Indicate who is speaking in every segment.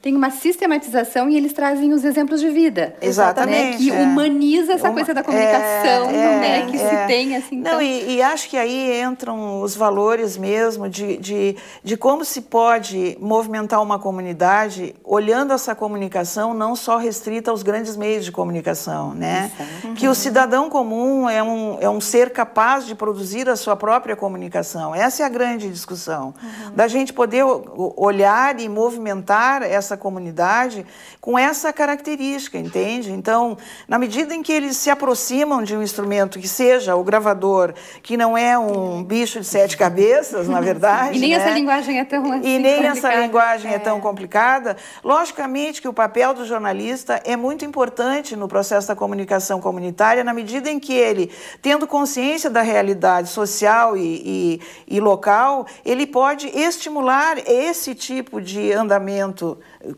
Speaker 1: tem uma sistematização e eles trazem os exemplos de vida. Exatamente. Né? Que é. humaniza essa é uma, coisa da comunicação, é, né? Que se é. tem, assim. Não, então... e,
Speaker 2: e, acho que aí entram os valores mesmo de, de, de como se pode movimentar uma comunidade olhando essa comunicação não só restrita aos grandes meios de comunicação, né? Uhum. Que o uhum. cidadão comum é um, é um ser capaz de produzir a sua própria comunicação. Essa é a grande discussão. Uhum. Da gente poder olhar e movimentar essa comunidade com essa característica, entende? Então, na medida em que eles se aproximam de um instrumento que seja o gravador, que não é um bicho de sete cabeças, na verdade. e nem né? essa
Speaker 1: linguagem é tão assim, E nem assim essa
Speaker 2: linguagem é. é tão complicada. Logicamente que o papel do jornalista é muito importante no processo da comunicação comunitária, na medida em que ele, tendo consciência da realidade social e, e, e local, ele pode estimular esse tipo de andamento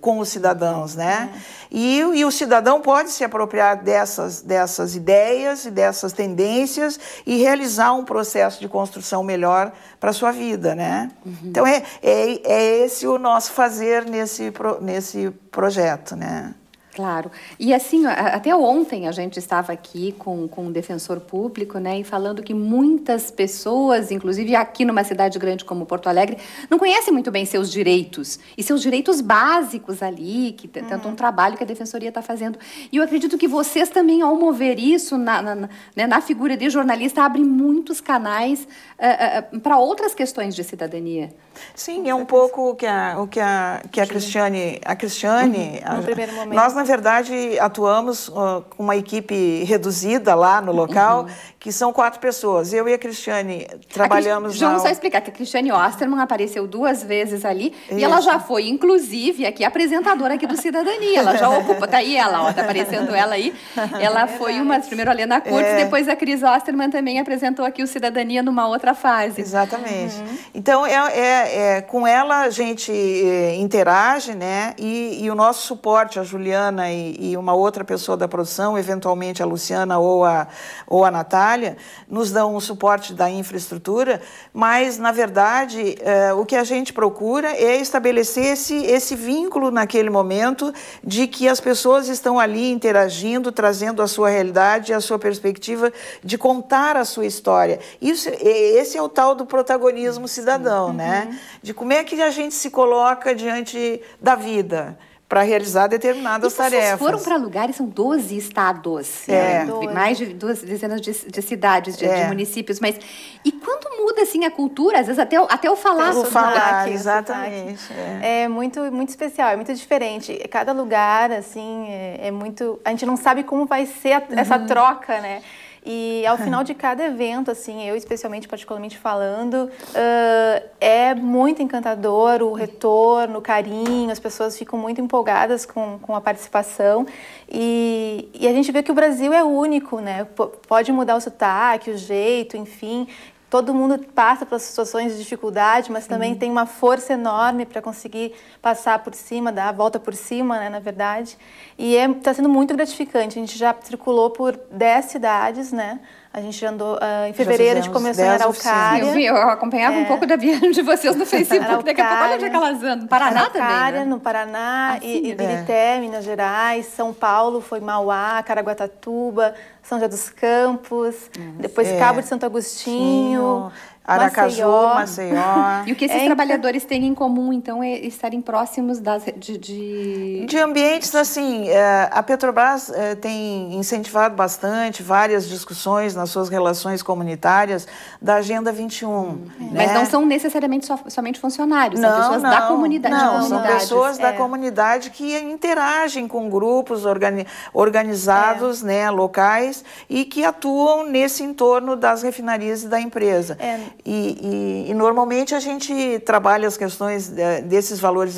Speaker 2: com os cidadãos, né? E, e o cidadão pode se apropriar dessas, dessas ideias e dessas tendências e realizar um processo de construção melhor para a sua vida, né? Uhum. Então é, é, é esse o nosso fazer nesse, nesse projeto, né? Claro. E assim, até ontem a gente
Speaker 1: estava aqui com, com um defensor público, né, e falando que muitas pessoas, inclusive aqui numa cidade grande como Porto Alegre, não conhecem muito bem seus direitos e seus direitos básicos ali, que uhum. tanto um uhum. trabalho que a defensoria está fazendo. E eu acredito que vocês também, ao mover isso na, na, né, na figura de jornalista, abrem muitos canais uh, eh, uh, eh, eh, para outras questões de cidadania.
Speaker 2: Sim, é um pouco o que a, o que a, que a Cristiane, a Cristiane, uhum. a, no primeiro momento. Nós na verdade, atuamos uh, com uma equipe reduzida lá no local, uhum. que são quatro pessoas. Eu e a Cristiane é trabalhamos a Vamos na... só
Speaker 1: explicar que a Cristiane Osterman apareceu duas vezes ali Isso. e ela já foi, inclusive, aqui apresentadora aqui do Cidadania. Ela já ocupa, tá aí ela, ó, tá aparecendo ela aí. Ela foi é uma, primeiro a Lena Curtis, é. depois a Cris Osterman também apresentou aqui o Cidadania numa outra fase.
Speaker 2: Exatamente. Uhum. Então, é, é, é, com ela a gente eh, interage, né? E, e o nosso suporte, a Juliana, e, e, uma outra pessoa da produção, eventualmente a Luciana ou a, ou a Natália, nos dão um suporte da infraestrutura, mas, na verdade, eh, o que a gente procura é estabelecer esse, esse vínculo naquele momento de que as pessoas estão ali interagindo, trazendo a sua realidade, a sua perspectiva de contar a sua história. Isso, esse é o tal do protagonismo cidadão, né? uhum. né? De como é que a gente se coloca diante da vida
Speaker 1: para realizar determinadas e tarefas. foram para lugares, são 12 estados, é. né? mais de duas dezenas de, de cidades, de, é. de, municípios, mas e quando muda assim a cultura, às vezes até até eu falar, Vou falar, aqui,
Speaker 2: exatamente. É.
Speaker 1: é. muito muito especial, é muito diferente. Cada lugar assim é, é muito, a gente não sabe como vai ser a, essa uhum. troca, né? E ao final de cada evento, assim, eu especialmente, particularmente falando, uh, é muito encantador o retorno, o carinho, as pessoas ficam muito empolgadas com, com a participação. E, e a gente vê que o Brasil é único, né? P pode mudar o sotaque, o jeito, enfim todo mundo passa por situações de dificuldade, mas Sim. também tem uma força enorme para conseguir passar por cima, dar a volta por cima, né, na verdade. E está é, tá sendo muito gratificante. A gente já circulou por 10 cidades, né? A gente andou uh, em fevereiro, a gente começou em é Araucária. Eu, vi, eu acompanhava é. um pouco da viagem de vocês no Facebook. Araucária, Daqui a pouco onde é que elas andam? Paraná Araucária, também, né? no Paraná, ah, e, Ibirité, é. Minas Gerais, São Paulo, foi Mauá, Caraguatatuba, São José dos Campos, uhum. depois é. Cabo de Santo Agostinho. Sim, Aracaju, Maceió. E o que esses é, então, trabalhadores têm em comum, então, é estarem próximos das, de, de... de
Speaker 2: ambientes, assim, é, a Petrobras é, tem incentivado bastante várias discussões nas suas relações comunitárias da Agenda 21. Hum, é. né? Mas não
Speaker 1: são necessariamente so, somente funcionários, são não, pessoas não, da comunidade. Não, são pessoas é. da
Speaker 2: comunidade que interagem com grupos organi organizados, é. né, locais, e que atuam nesse entorno das refinarias e da empresa. É. E, e, e, normalmente a gente trabalha as questões é, desses valores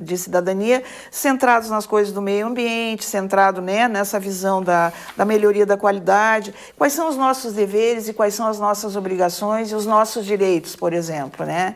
Speaker 2: de cidadania centrados nas coisas do meio ambiente, centrado né, nessa visão da, da melhoria da qualidade, quais são os nossos deveres e quais são as nossas obrigações e os nossos direitos, por exemplo. Né?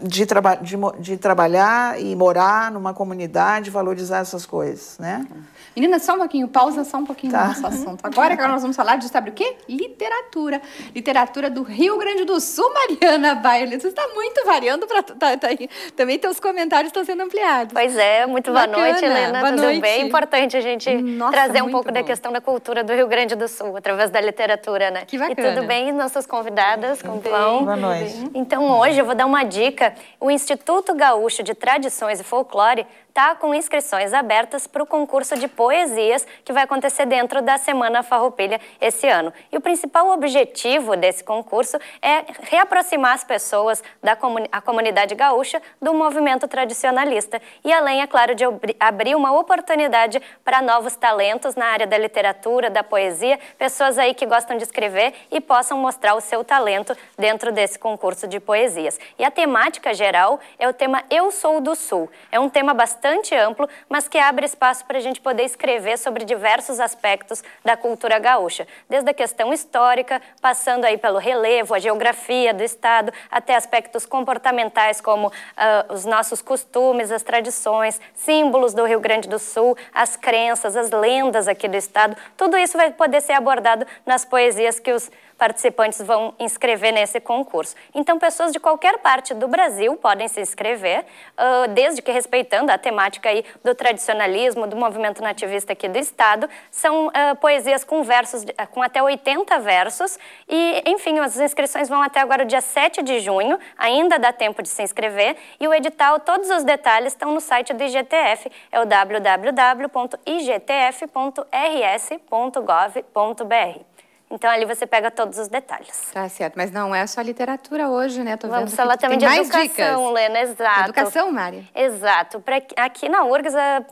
Speaker 2: de, traba de, de, trabalhar e morar numa comunidade, valorizar essas coisas, né?
Speaker 1: Meninas, só um pouquinho, pausa só um pouquinho tá. no nosso assunto. Agora que nós vamos falar de, sabe o quê? Literatura. Literatura do Rio Grande do Sul, Mariana Baile. Você está muito variando para... Tá, tá, também teus comentários estão sendo ampliados. Pois é, muito boa Bacana. noite, Helena. Boa Tudo noite. bem?
Speaker 3: importante a gente Nossa, trazer um pouco bom. da questão da cultura do Rio Grande do Sul, através da literatura, né? Que bacana. E tudo bem, nossas convidadas, com vão? Boa noite. Então, hoje eu vou dar uma dica o Instituto Gaúcho de Tradições e Folclore está com inscrições abertas para o concurso de poesias que vai acontecer dentro da Semana Farroupilha esse ano. E o principal objetivo desse concurso é reaproximar as pessoas da comuni comunidade gaúcha do movimento tradicionalista e além, é claro, de abrir uma oportunidade para novos talentos na área da literatura, da poesia, pessoas aí que gostam de escrever e possam mostrar o seu talento dentro desse concurso de poesias. E a temática geral é o tema Eu Sou do Sul. É um tema bastante bastante amplo, mas que abre espaço para a gente poder escrever sobre diversos aspectos da cultura gaúcha, desde a questão histórica, passando aí pelo relevo, a geografia do estado, até aspectos comportamentais como uh, os nossos costumes, as tradições, símbolos do Rio Grande do Sul, as crenças, as lendas aqui do estado. Tudo isso vai poder ser abordado nas poesias que os participantes vão inscrever nesse concurso. Então, pessoas de qualquer parte do Brasil podem se inscrever, uh, desde que respeitando a temática aí do tradicionalismo, do movimento nativista aqui do Estado. São uh, poesias com versos, uh, com até 80 versos. E, enfim, as inscrições vão até agora o dia 7 de junho, ainda dá tempo de se inscrever. E o edital, todos os detalhes estão no site do IGTF, é o www.igtf.rs.gov.br. Então ali você pega todos os detalhes.
Speaker 1: Tá certo, mas não é só literatura hoje, né? Tô Vamos falar também de educação,
Speaker 3: Lena, exato. Educação, Mari? Exato. Pra, aqui na URGS, eh,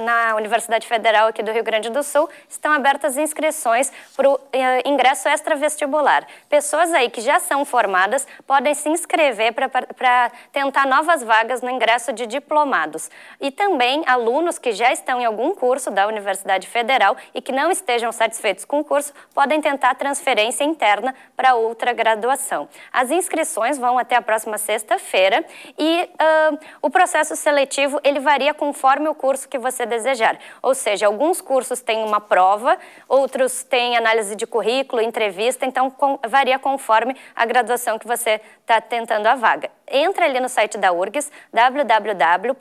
Speaker 3: na Universidade Federal aqui do Rio Grande do Sul, estão abertas inscrições para o eh, ingresso extravestibular. Pessoas aí que já são formadas podem se inscrever para tentar novas vagas no ingresso de diplomados. E também alunos que já estão em algum curso da Universidade Federal e que não estejam satisfeitos com o curso podem tentar transferência interna para outra graduação. As inscrições vão até a próxima sexta-feira e uh, o processo seletivo ele varia conforme o curso que você desejar. Ou seja, alguns cursos têm uma prova, outros têm análise de currículo, entrevista, então com, varia conforme a graduação que você está tentando a vaga. Entra ali no site da URGS, www.urgs.br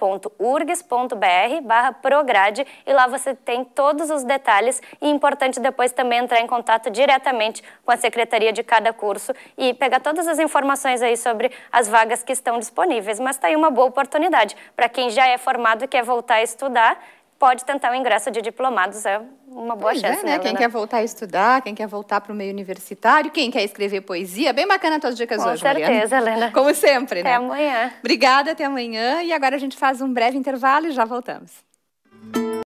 Speaker 3: barra prograde e lá você tem todos os detalhes e é importante depois também entrar em contato diretamente com a secretaria de cada curso e pegar todas as informações aí sobre as vagas que estão disponíveis. Mas está aí uma boa oportunidade para quem já é formado e quer voltar a estudar. Pode tentar o ingresso de diplomados, é uma boa pois é, chance. É, né? quem né? quer
Speaker 1: voltar a estudar, quem quer voltar para o meio universitário, quem quer escrever poesia. Bem bacana as tuas dicas Com hoje, Com certeza, Mariana. Helena. Como sempre, né? Até amanhã. Obrigada, até amanhã. E agora a gente faz um breve intervalo e já voltamos.